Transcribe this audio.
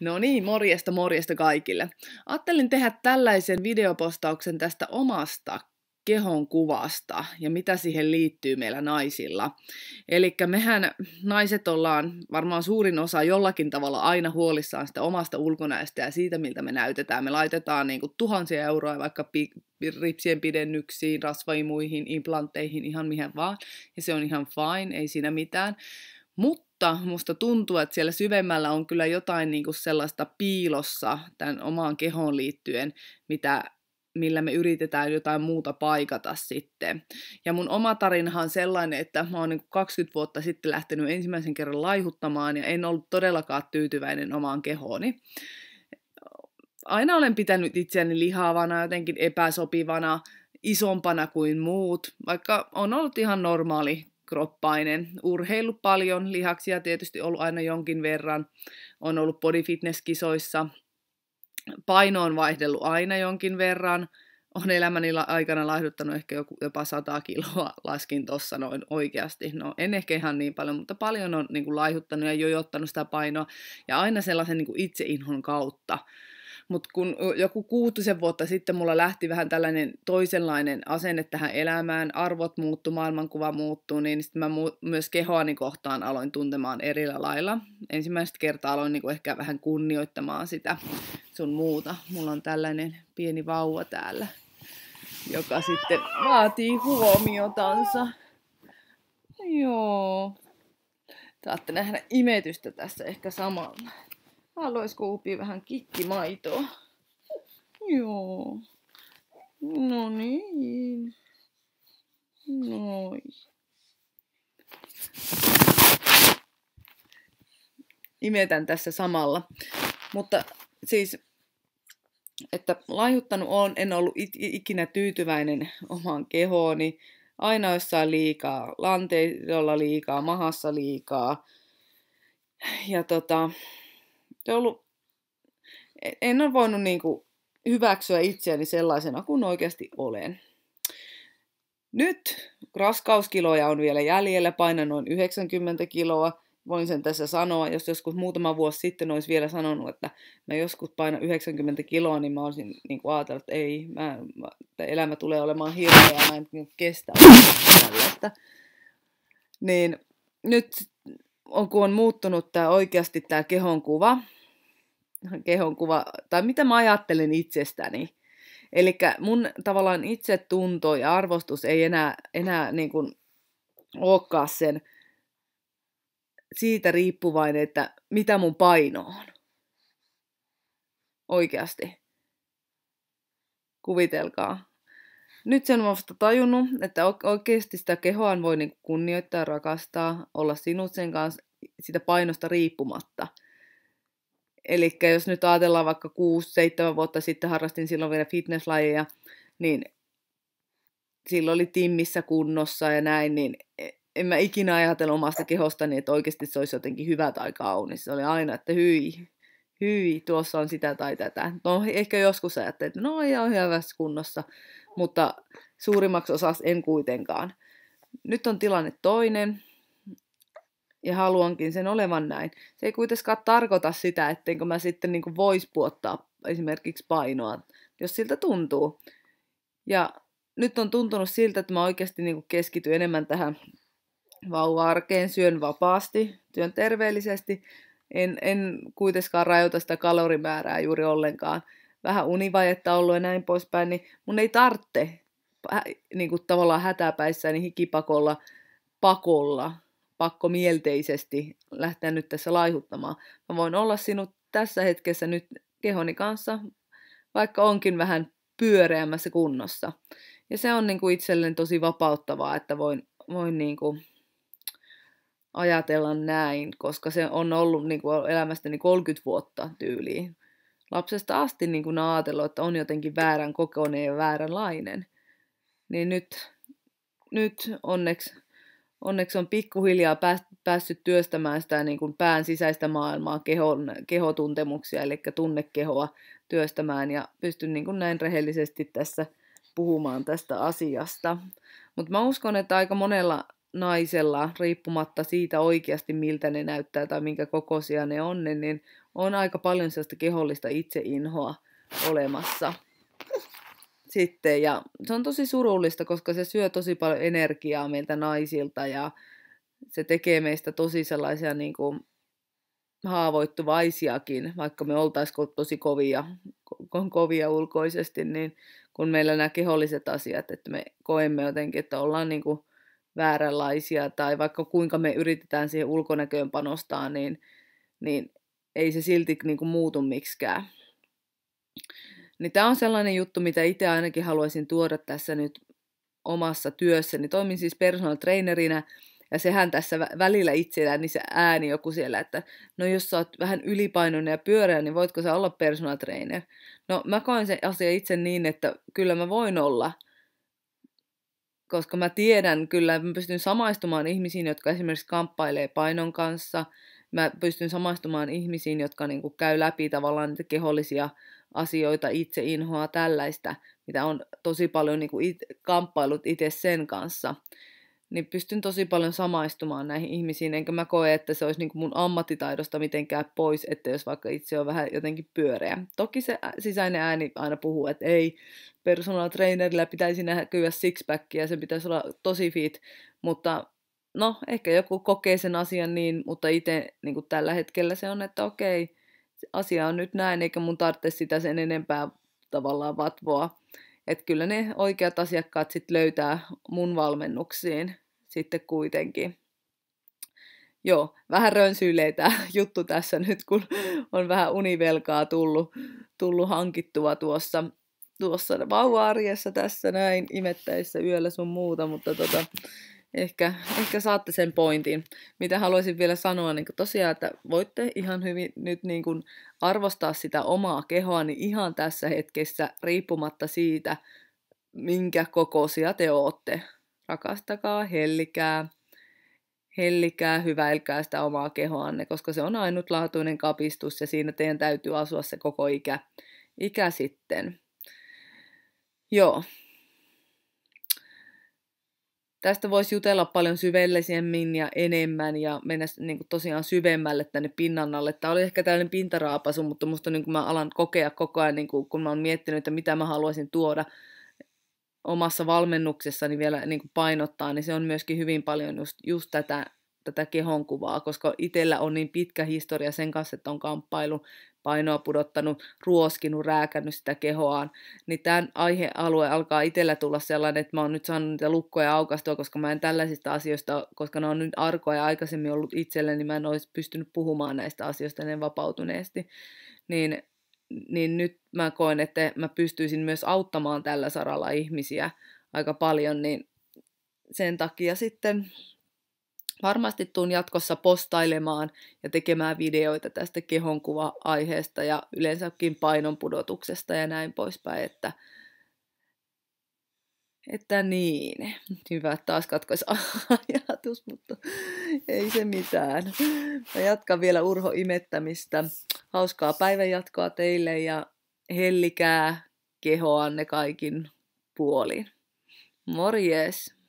No niin, morjesta morjesta kaikille. Ajattelin tehdä tällaisen videopostauksen tästä omasta kehon kuvasta ja mitä siihen liittyy meillä naisilla. Eli mehän naiset ollaan varmaan suurin osa jollakin tavalla aina huolissaan sitä omasta ulkonäöstä ja siitä, miltä me näytetään. Me laitetaan niin kuin tuhansia euroja vaikka pi- ripsien pidennyksiin, rasvaimuihin, implantteihin, ihan mihin vaan. Ja se on ihan fine, ei siinä mitään. Mutta mutta musta tuntuu, että siellä syvemmällä on kyllä jotain niin kuin sellaista piilossa tämän omaan kehoon liittyen, mitä, millä me yritetään jotain muuta paikata sitten. Ja mun oma tarinahan on sellainen, että mä oon niin 20 vuotta sitten lähtenyt ensimmäisen kerran laihuttamaan ja en ollut todellakaan tyytyväinen omaan kehooni. Aina olen pitänyt itseäni lihavana, jotenkin epäsopivana, isompana kuin muut, vaikka on ollut ihan normaali kroppainen. Urheilu paljon, lihaksia tietysti ollut aina jonkin verran, on ollut bodyfitness-kisoissa, paino on vaihdellut aina jonkin verran, on elämäni aikana laihduttanut ehkä joku, jopa 100 kiloa, laskin tuossa noin oikeasti. No en ehkä ihan niin paljon, mutta paljon on niin kuin, laihduttanut ja jojottanut sitä painoa ja aina sellaisen niin kuin, itseinhon kautta mutta kun joku kuutisen vuotta sitten mulla lähti vähän tällainen toisenlainen asenne tähän elämään, arvot muuttu, maailmankuva muuttuu, niin sitten mä mu- myös kehoani kohtaan aloin tuntemaan erillä lailla. Ensimmäistä kertaa aloin niinku ehkä vähän kunnioittamaan sitä sun muuta. Mulla on tällainen pieni vauva täällä, joka sitten vaatii huomiotansa. Joo. Saatte nähdä imetystä tässä ehkä samalla. Haluaisiko Upi vähän kikkimaitoa? Joo. No niin. noi, Imetän tässä samalla. Mutta siis, että laihuttanut on, en ollut it- ikinä tyytyväinen omaan kehooni. Aina jossain liikaa, lanteilla liikaa, mahassa liikaa. Ja tota, se on ollut, e- en ole voinut niin kuin hyväksyä itseäni sellaisena kuin oikeasti olen. Nyt raskauskiloja on vielä jäljellä, painan noin 90 kiloa. Voin sen tässä sanoa, jos joskus muutama vuosi sitten olisi vielä sanonut, että mä joskus painan 90 kiloa, niin mä olisin niin kuin ajatellut, että ei, mä, mä, että elämä tulee olemaan hirveä, mä en niinku kestä Niin nyt on, kun on muuttunut tämä oikeasti tämä kehonkuva, kehonkuva, tai mitä mä ajattelen itsestäni. Eli mun tavallaan itsetunto ja arvostus ei enää, enää niin kuin olekaan sen siitä riippuvainen, että mitä mun paino on. Oikeasti. Kuvitelkaa nyt sen on vasta tajunnut, että oikeasti sitä kehoaan voi niin kunnioittaa, rakastaa, olla sinut sen kanssa sitä painosta riippumatta. Eli jos nyt ajatellaan vaikka 6-7 vuotta sitten harrastin silloin vielä fitnesslajeja, niin silloin oli timmissä kunnossa ja näin, niin e-, en mä ikinä ajatellut omasta kehostani, niin, että oikeasti se olisi jotenkin hyvä tai kaunis. Se oli aina, että hyi, hyi, tuossa on sitä tai tätä. No ehkä joskus ajattelin, että no ei ole hyvässä kunnossa, mutta suurimmaksi osaksi en kuitenkaan. Nyt on tilanne toinen, ja haluankin sen olevan näin. Se ei kuitenkaan tarkoita sitä, ettenkö mä sitten niin voisi puottaa esimerkiksi painoa, jos siltä tuntuu. Ja nyt on tuntunut siltä, että mä oikeasti niin keskityn enemmän tähän vauva-arkeen, syön vapaasti, työn terveellisesti. En, en kuitenkaan rajoita sitä kalorimäärää juuri ollenkaan vähän univajetta ollut ja näin poispäin, niin mun ei tarvitse niin kuin tavallaan hätäpäissäni niin hikipakolla pakolla, pakko mielteisesti lähteä nyt tässä laihuttamaan. Mä voin olla sinut tässä hetkessä nyt kehoni kanssa, vaikka onkin vähän pyöreämmässä kunnossa. Ja se on niin kuin itselleen tosi vapauttavaa, että voin, voin niin kuin ajatella näin, koska se on ollut niin kuin elämästäni 30 vuotta tyyliin lapsesta asti niin kuin ajatellut, että on jotenkin väärän kokoinen ja vääränlainen. Niin nyt, nyt onneksi, onneksi on pikkuhiljaa päässyt työstämään sitä niin kuin pään sisäistä maailmaa, kehon, kehotuntemuksia, eli tunnekehoa työstämään ja pystyn niin kuin näin rehellisesti tässä puhumaan tästä asiasta. Mutta mä uskon, että aika monella naisella, riippumatta siitä oikeasti miltä ne näyttää tai minkä kokoisia ne on, niin, niin on aika paljon sellaista kehollista itseinhoa olemassa. Sitten, ja se on tosi surullista, koska se syö tosi paljon energiaa meiltä naisilta ja se tekee meistä tosi sellaisia niin kuin, haavoittuvaisiakin, vaikka me oltaisiko tosi kovia, ko- kovia ulkoisesti, niin kun meillä nämä keholliset asiat, että me koemme jotenkin, että ollaan niin kuin vääränlaisia tai vaikka kuinka me yritetään siihen ulkonäköön panostaa, niin, niin ei se silti kuin niinku muutu miksikään. Niin tämä on sellainen juttu, mitä itse ainakin haluaisin tuoda tässä nyt omassa työssäni. Niin toimin siis personal trainerina ja sehän tässä välillä itsellään niin se ääni joku siellä, että no jos sä oot vähän ylipainoinen ja pyöreä, niin voitko sä olla personal trainer? No mä koen sen asia itse niin, että kyllä mä voin olla, koska mä tiedän kyllä, mä pystyn samaistumaan ihmisiin, jotka esimerkiksi kamppailee painon kanssa – mä pystyn samaistumaan ihmisiin, jotka niin kuin käy läpi tavallaan niitä kehollisia asioita, itse inhoa tällaista, mitä on tosi paljon niin kuin it, kamppailut itse sen kanssa, niin pystyn tosi paljon samaistumaan näihin ihmisiin, enkä mä koe, että se olisi niin kuin mun ammattitaidosta mitenkään pois, että jos vaikka itse on vähän jotenkin pyöreä. Toki se sisäinen ääni aina puhuu, että ei, personal trainerillä pitäisi näkyä sixpackia, se pitäisi olla tosi fit, mutta no, ehkä joku kokee sen asian niin, mutta itse niin kuin tällä hetkellä se on, että okei, asia on nyt näin, eikä mun tarvitse sitä sen enempää tavallaan vatvoa. Että kyllä ne oikeat asiakkaat sitten löytää mun valmennuksiin sitten kuitenkin. Joo, vähän rönsyilee tämä juttu tässä nyt, kun on vähän univelkaa tullut, tullut hankittua tuossa, tuossa vauva-arjessa tässä näin, imettäessä yöllä sun muuta, mutta tota, ehkä, ehkä saatte sen pointin. Mitä haluaisin vielä sanoa, niin tosiaan, että voitte ihan hyvin nyt niin kuin arvostaa sitä omaa kehoa niin ihan tässä hetkessä, riippumatta siitä, minkä kokoisia te ootte. Rakastakaa, hellikää, hellikää, hyväilkää sitä omaa kehoanne, koska se on ainutlaatuinen kapistus ja siinä teidän täytyy asua se koko ikä, ikä sitten. Joo, Tästä voisi jutella paljon syvellisemmin ja enemmän ja mennä niin kuin tosiaan syvemmälle tänne pinnan alle. Tämä oli ehkä tällainen pintaraapasu, mutta musta niin kuin mä alan kokea koko ajan, niin kuin, kun mä oon miettinyt, että mitä mä haluaisin tuoda omassa valmennuksessani vielä niin kuin painottaa, niin se on myöskin hyvin paljon just, just tätä tätä kehonkuvaa, koska itsellä on niin pitkä historia sen kanssa, että on kamppailu painoa pudottanut, ruoskinut, rääkännyt sitä kehoaan, niin tämän aihealue alkaa itsellä tulla sellainen, että mä oon nyt saanut niitä lukkoja aukastua, koska mä en tällaisista asioista, koska ne on nyt arkoja aikaisemmin ollut itselle, niin mä en olisi pystynyt puhumaan näistä asioista ennen vapautuneesti. Niin, niin nyt mä koen, että mä pystyisin myös auttamaan tällä saralla ihmisiä aika paljon, niin sen takia sitten varmasti tuun jatkossa postailemaan ja tekemään videoita tästä kehonkuva-aiheesta ja yleensäkin painon pudotuksesta ja näin poispäin, että, että niin, hyvä, taas katkois ajatus, mutta ei se mitään. Mä jatkan vielä Urho imettämistä. Hauskaa jatkoa teille ja hellikää kehoanne kaikin puolin. Morjes!